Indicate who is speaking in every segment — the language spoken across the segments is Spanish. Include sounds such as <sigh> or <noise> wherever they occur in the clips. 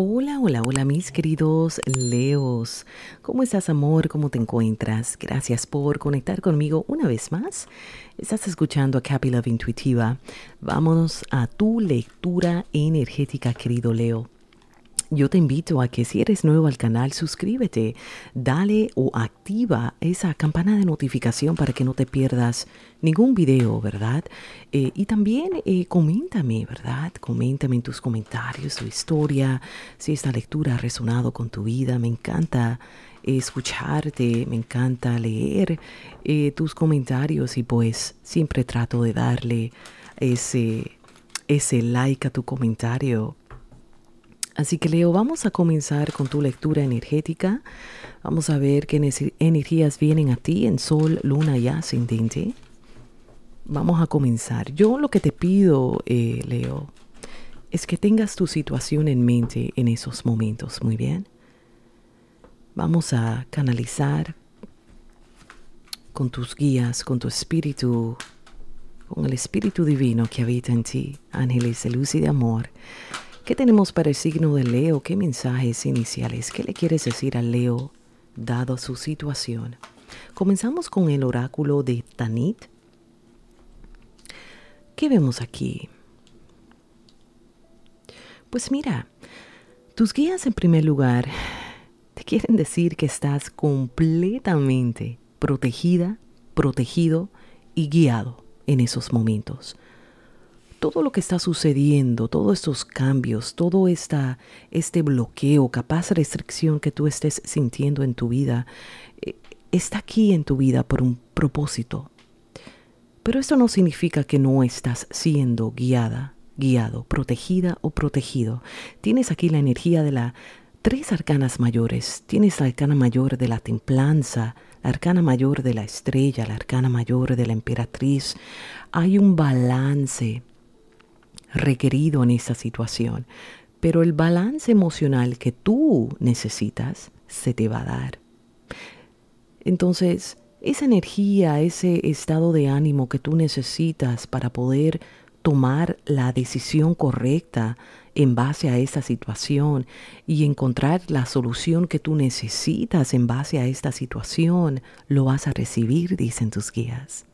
Speaker 1: Hola, hola, hola mis queridos Leos. ¿Cómo estás amor? ¿Cómo te encuentras? Gracias por conectar conmigo una vez más. Estás escuchando a Cappy Love Intuitiva. Vámonos a tu lectura energética, querido Leo yo te invito a que si eres nuevo al canal, suscríbete, dale o activa esa campana de notificación para que no te pierdas ningún video, ¿verdad? Eh, y también eh, coméntame, ¿verdad? Coméntame en tus comentarios tu historia, si esta lectura ha resonado con tu vida. Me encanta escucharte, me encanta leer eh, tus comentarios y pues siempre trato de darle ese, ese like a tu comentario Así que Leo, vamos a comenzar con tu lectura energética. Vamos a ver qué energías vienen a ti en Sol, Luna y Ascendente. Vamos a comenzar. Yo lo que te pido, eh, Leo, es que tengas tu situación en mente en esos momentos, muy bien. Vamos a canalizar con tus guías, con tu espíritu, con el espíritu divino que habita en ti, ángeles de luz y de amor, ¿Qué tenemos para el signo de Leo? ¿Qué mensajes iniciales? ¿Qué le quieres decir a Leo dado su situación? Comenzamos con el oráculo de Tanit. ¿Qué vemos aquí? Pues mira, tus guías en primer lugar te quieren decir que estás completamente protegida, protegido y guiado en esos momentos todo lo que está sucediendo, todos estos cambios, todo este bloqueo, capaz restricción que tú estés sintiendo en tu vida, eh, está aquí en tu vida por un propósito. Pero esto no significa que no estás siendo guiada, guiado, protegida o protegido. Tienes aquí la energía de las tres arcanas mayores. Tienes la arcana mayor de la templanza, la arcana mayor de la estrella, la arcana mayor de la emperatriz. Hay un balance requerido en esta situación. Pero el balance emocional que tú necesitas se te va a dar. Entonces, esa energía, ese estado de ánimo que tú necesitas para poder tomar la decisión correcta en base a esta situación y encontrar la solución que tú necesitas en base a esta situación, lo vas a recibir, dicen tus guías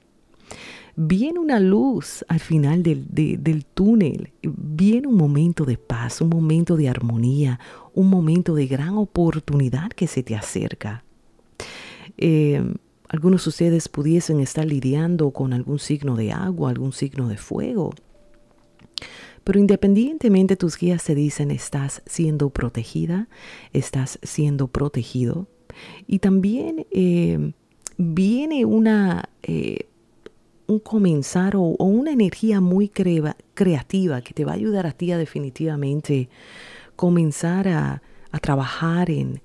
Speaker 1: viene una luz al final del, túnel, viene un momento de paz, un momento de armonía, un momento de gran oportunidad que se te acerca. Eh, algunos de ustedes pudiesen estar lidiando con algún signo de agua, algún signo de fuego. Pero independientemente tus guías te dicen estás siendo protegida, estás siendo protegido. Y también eh, viene una eh, un comenzar o, una energía muy creativa que te va a ayudar a ti a definitivamente comenzar a, trabajar en,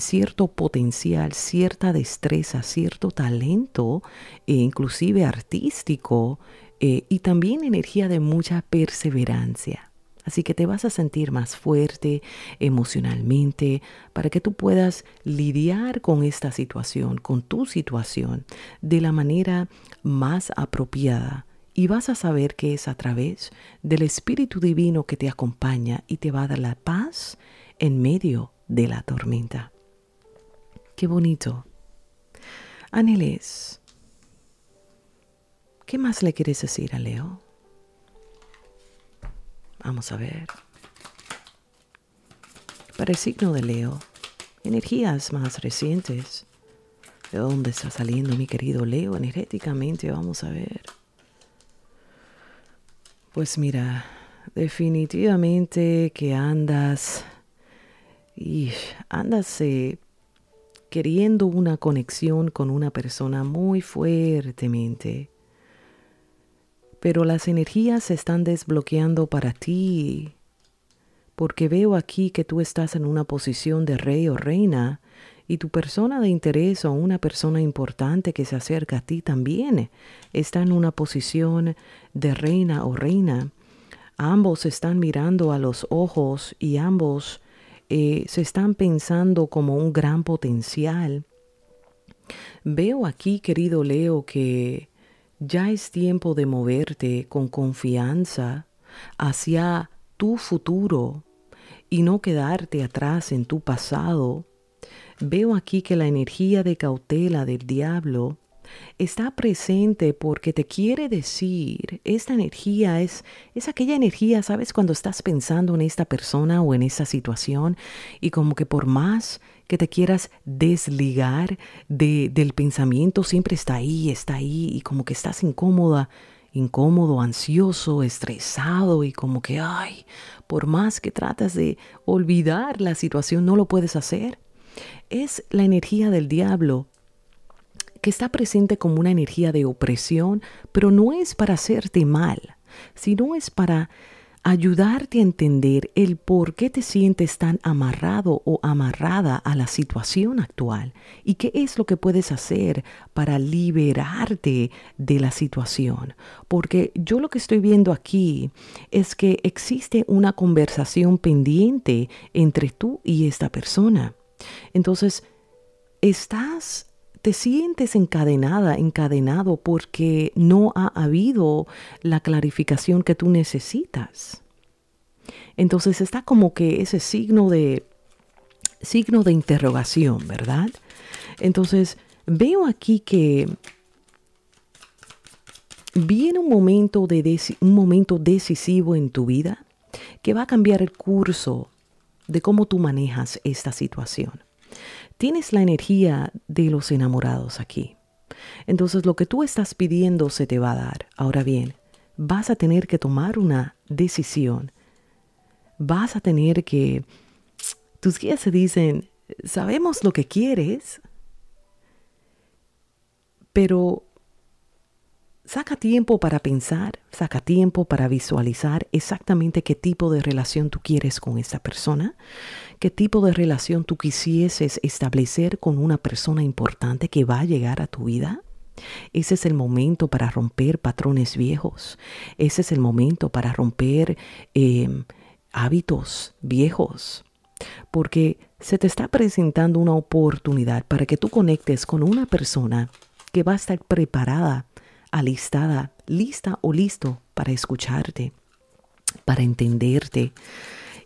Speaker 1: cierto potencial, cierta destreza, cierto talento, e inclusive artístico, eh, y también energía de mucha perseverancia. Así que te vas a sentir más fuerte emocionalmente para que tú puedas lidiar con esta situación, con tu situación, de la manera más apropiada. Y vas a saber que es a través del Espíritu Divino que te acompaña y te va a dar la paz en medio de la tormenta. Qué bonito. Anelés, ¿qué más le quieres decir a Leo? Vamos a ver. Para el signo de Leo, energías más recientes. ¿De dónde está saliendo mi querido Leo energéticamente? Vamos a ver. Pues mira, definitivamente que andas y andas eh, queriendo una conexión con una persona muy fuertemente pero las energías se están desbloqueando para ti, porque veo aquí que tú estás en una posición de rey o reina y tu persona de interés o una persona importante que se acerca a ti también está en una posición de reina o reina. Ambos están mirando a los ojos y ambos eh, se están pensando como un gran potencial. Veo aquí, querido Leo, que ya es tiempo de moverte con confianza hacia tu futuro y no quedarte atrás en tu pasado. Veo aquí que la energía de cautela del diablo está presente porque te quiere decir, esta energía es, es aquella energía, ¿sabes? Cuando estás pensando en esta persona o en esa situación y como que por más que te quieras desligar de, del pensamiento siempre está ahí, está ahí y como que estás incómoda, incómodo, ansioso, estresado y como que, ay, por más que tratas de olvidar la situación, no lo puedes hacer. Es la energía del diablo que está presente como una energía de opresión, pero no es para hacerte mal, sino es para ayudarte a entender el por qué te sientes tan amarrado o amarrada a la situación actual y qué es lo que puedes hacer para liberarte de la situación. Porque yo lo que estoy viendo aquí es que existe una conversación pendiente entre tú y esta persona. Entonces, estás te sientes encadenada, encadenado porque no ha habido la clarificación que tú necesitas. Entonces está como que ese signo de signo de interrogación, ¿verdad? Entonces, veo aquí que viene un momento, de un momento decisivo en tu vida que va a cambiar el curso de cómo tú manejas esta situación. Tienes la energía de los enamorados aquí. Entonces lo que tú estás pidiendo se te va a dar. Ahora bien, vas a tener que tomar una decisión. Vas a tener que... Tus guías se dicen, sabemos lo que quieres, pero Saca tiempo para pensar, saca tiempo para visualizar exactamente qué tipo de relación tú quieres con esa persona, qué tipo de relación tú quisieses establecer con una persona importante que va a llegar a tu vida. Ese es el momento para romper patrones viejos, ese es el momento para romper eh, hábitos viejos, porque se te está presentando una oportunidad para que tú conectes con una persona que va a estar preparada alistada, lista o listo para escucharte, para entenderte.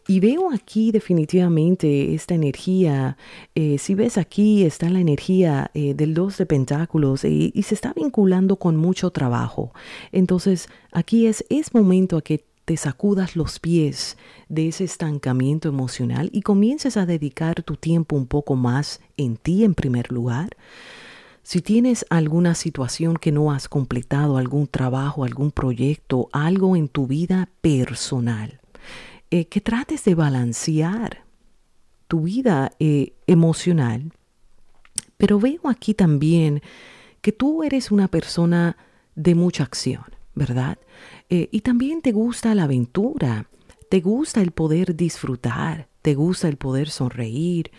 Speaker 1: Y veo aquí definitivamente esta energía, eh, si ves aquí está la energía eh, del dos de Pentáculos eh, y se está vinculando con mucho trabajo. Entonces aquí es, es momento a que te sacudas los pies de ese estancamiento emocional y comiences a dedicar tu tiempo un poco más en ti en primer lugar. Si tienes alguna situación que no has completado, algún trabajo, algún proyecto, algo en tu vida personal, eh, que trates de balancear tu vida eh, emocional. Pero veo aquí también que tú eres una persona de mucha acción, ¿verdad? Eh, y también te gusta la aventura, te gusta el poder disfrutar, te gusta el poder sonreír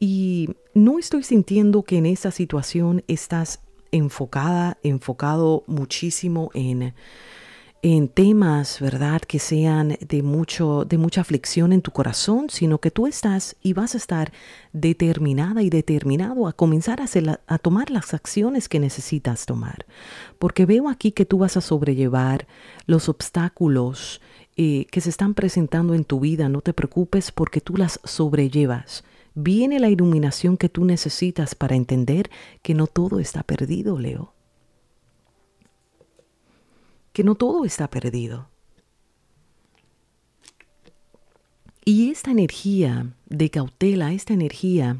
Speaker 1: y no estoy sintiendo que en esta situación estás enfocada, enfocado muchísimo en, en temas, ¿verdad? Que sean de, mucho, de mucha aflicción en tu corazón, sino que tú estás y vas a estar determinada y determinado a comenzar a, tomar las acciones que necesitas tomar. Porque veo aquí que tú vas a sobrellevar los obstáculos eh, que se están presentando en tu vida. No te preocupes porque tú las sobrellevas viene la iluminación que tú necesitas para entender que no todo está perdido, Leo. Que no todo está perdido. Y esta energía de cautela, esta energía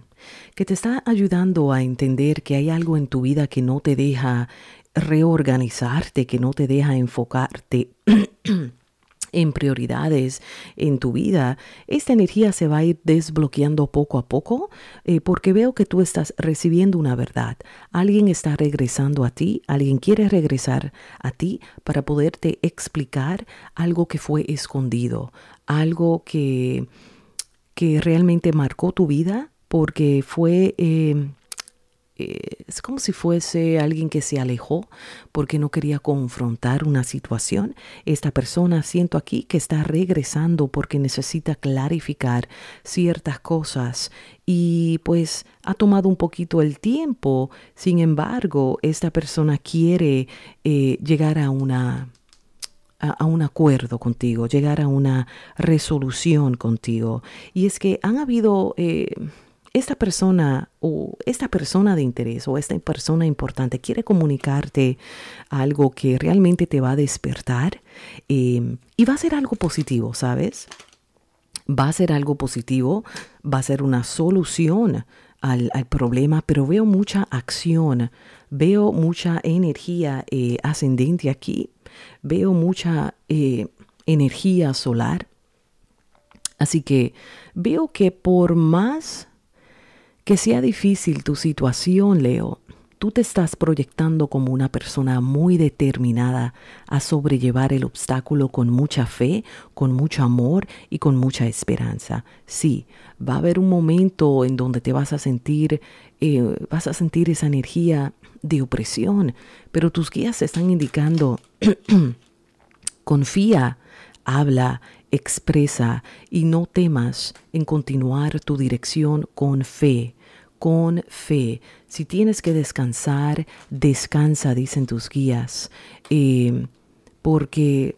Speaker 1: que te está ayudando a entender que hay algo en tu vida que no te deja reorganizarte, que no te deja enfocarte <clears throat> en prioridades en tu vida, esta energía se va a ir desbloqueando poco a poco eh, porque veo que tú estás recibiendo una verdad. Alguien está regresando a ti, alguien quiere regresar a ti para poderte explicar algo que fue escondido, algo que, que realmente marcó tu vida porque fue... Eh, eh, es como si fuese alguien que se alejó porque no quería confrontar una situación. Esta persona siento aquí que está regresando porque necesita clarificar ciertas cosas y pues ha tomado un poquito el tiempo. Sin embargo, esta persona quiere eh, llegar a una a, un acuerdo contigo, llegar a una resolución contigo. Y es que han habido eh, esta persona o esta persona de interés o esta persona importante quiere comunicarte algo que realmente te va a despertar em, y va a ser algo positivo, ¿sabes? Va a ser algo positivo, va a ser una solución al, problema, pero veo mucha acción, veo mucha energía eh, ascendente aquí, veo mucha eh, energía solar. Así que veo que por más que sea difícil tu situación, Leo, tú te estás proyectando como una persona muy determinada a sobrellevar el obstáculo con mucha fe, con mucho amor y con mucha esperanza. Sí, va a haber un momento en donde te vas a sentir, eh, vas a sentir esa energía de opresión, pero tus guías están indicando, <clears throat> confía, Habla, expresa y no temas en continuar tu dirección con fe, con fe. Si tienes que descansar, descansa, dicen tus guías, em, porque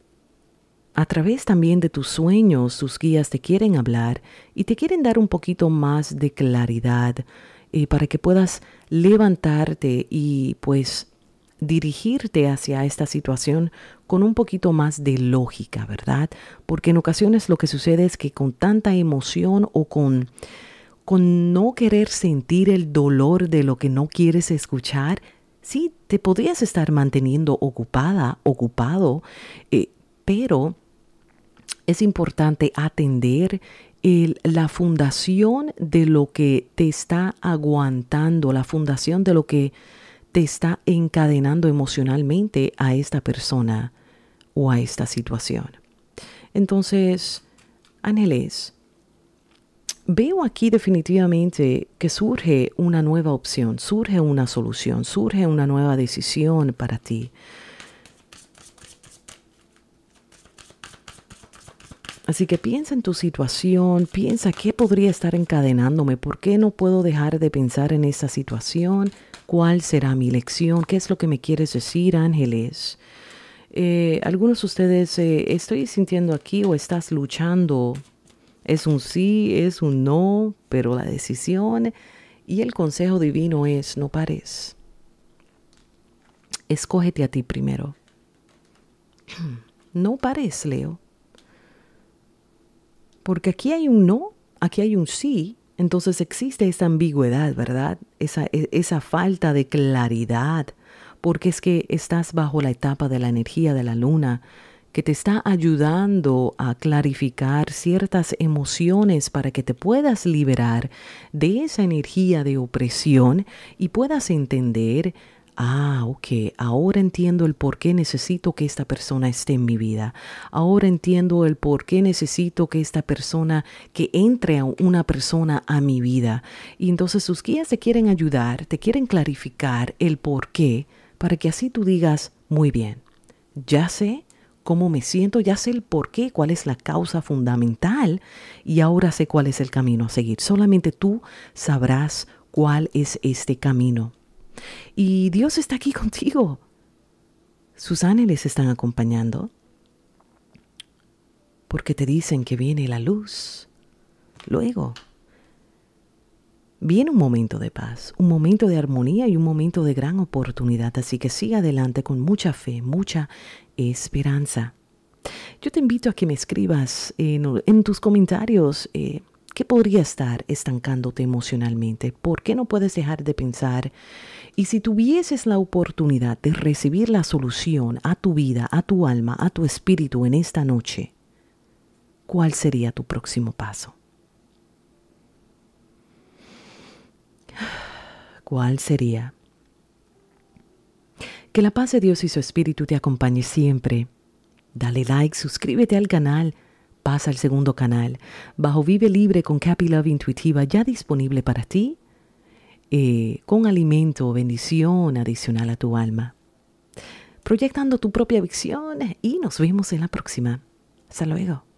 Speaker 1: a través también de tus sueños, tus guías te quieren hablar y te quieren dar un poquito más de claridad eh, para que puedas levantarte y pues dirigirte hacia esta situación con un poquito más de lógica, ¿verdad? Porque en ocasiones lo que sucede es que con tanta emoción o con con no querer sentir el dolor de lo que no quieres escuchar, sí, te podrías estar manteniendo ocupada, ocupado, eh, pero es importante atender la fundación de lo que te está aguantando, la fundación de lo que te está encadenando emocionalmente a esta persona o a esta situación. Entonces, Ángeles, veo aquí definitivamente que surge una nueva opción, surge una solución, surge una nueva decisión para ti. Así que piensa en tu situación, piensa qué podría estar encadenándome, por qué no puedo dejar de pensar en esa situación, ¿Cuál será mi lección? ¿Qué es lo que me quieres decir, ángeles? Eh, algunos de ustedes eh, estoy sintiendo aquí o estás luchando. Es un sí, es un no, pero la decisión y el consejo divino es no pares. Escógete a ti primero. <clears throat> No pares, Leo. Porque aquí hay un no, aquí hay un sí entonces existe esa ambigüedad, ¿verdad? Esa, e, esa falta de claridad, porque es que estás bajo la etapa de la energía de la luna que te está ayudando a clarificar ciertas emociones para que te puedas liberar de esa energía de opresión y puedas entender Ah, ok, ahora entiendo el por qué necesito que esta persona esté en mi vida. Ahora entiendo el por qué necesito que esta persona, que entre una persona a mi vida. Y entonces sus guías te quieren ayudar, te quieren clarificar el por qué, para que así tú digas, muy bien, ya sé cómo me siento, ya sé el por qué, cuál es la causa fundamental y ahora sé cuál es el camino a seguir. Solamente tú sabrás cuál es este camino. Y Dios está aquí contigo. Sus ángeles están acompañando porque te dicen que viene la luz. Luego, viene un momento de paz, un momento de armonía y un momento de gran oportunidad. Así que sigue adelante con mucha fe, mucha esperanza. Yo te invito a que me escribas en, tus comentarios. Eh, ¿Qué podría estar estancándote emocionalmente? ¿Por qué no puedes dejar de pensar? Y si tuvieses la oportunidad de recibir la solución a tu vida, a tu alma, a tu espíritu en esta noche, ¿cuál sería tu próximo paso? ¿Cuál sería? Que la paz de Dios y su espíritu te acompañe siempre. Dale like, suscríbete al canal pasa al segundo canal, bajo Vive Libre con Happy Love Intuitiva, ya disponible para ti, eh, con alimento, o bendición adicional a tu alma. Proyectando tu propia visión eh, y nos vemos en la próxima. Hasta luego.